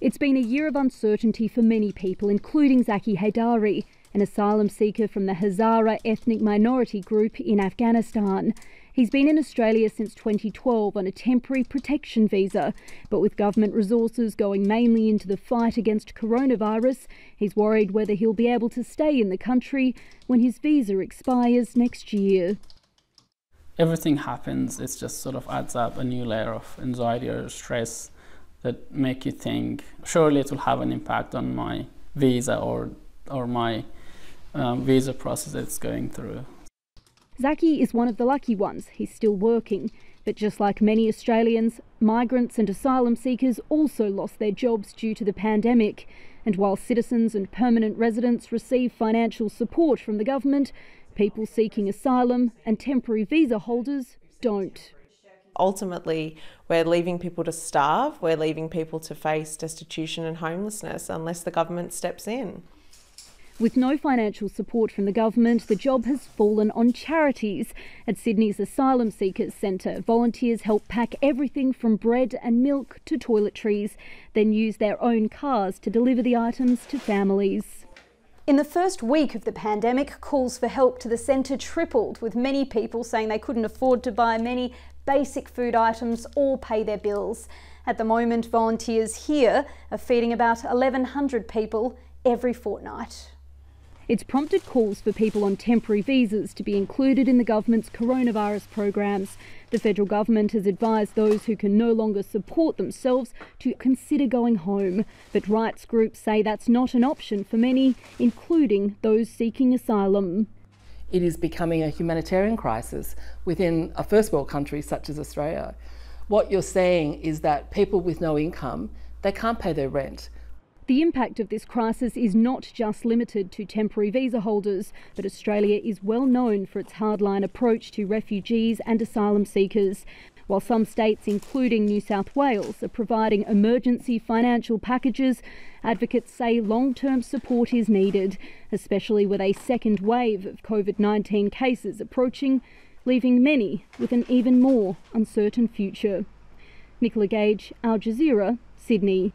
It's been a year of uncertainty for many people, including Zaki Haidari, an asylum seeker from the Hazara ethnic minority group in Afghanistan. He's been in Australia since 2012 on a temporary protection visa, but with government resources going mainly into the fight against coronavirus, he's worried whether he'll be able to stay in the country when his visa expires next year. Everything happens, it just sort of adds up a new layer of anxiety or stress that make you think surely it will have an impact on my visa or or my um, visa process that's going through. Zaki is one of the lucky ones. He's still working. But just like many Australians, migrants and asylum seekers also lost their jobs due to the pandemic. And while citizens and permanent residents receive financial support from the government, people seeking asylum and temporary visa holders don't ultimately we're leaving people to starve, we're leaving people to face destitution and homelessness unless the government steps in. With no financial support from the government, the job has fallen on charities. At Sydney's Asylum Seekers Centre, volunteers help pack everything from bread and milk to toiletries, then use their own cars to deliver the items to families. In the first week of the pandemic, calls for help to the centre tripled, with many people saying they couldn't afford to buy many basic food items or pay their bills. At the moment, volunteers here are feeding about 1,100 people every fortnight. It's prompted calls for people on temporary visas to be included in the government's coronavirus programs. The federal government has advised those who can no longer support themselves to consider going home. But rights groups say that's not an option for many, including those seeking asylum. It is becoming a humanitarian crisis within a first world country such as Australia. What you're saying is that people with no income, they can't pay their rent the impact of this crisis is not just limited to temporary visa holders, but Australia is well known for its hardline approach to refugees and asylum seekers. While some states, including New South Wales, are providing emergency financial packages, advocates say long term support is needed, especially with a second wave of COVID 19 cases approaching, leaving many with an even more uncertain future. Nicola Gage, Al Jazeera, Sydney.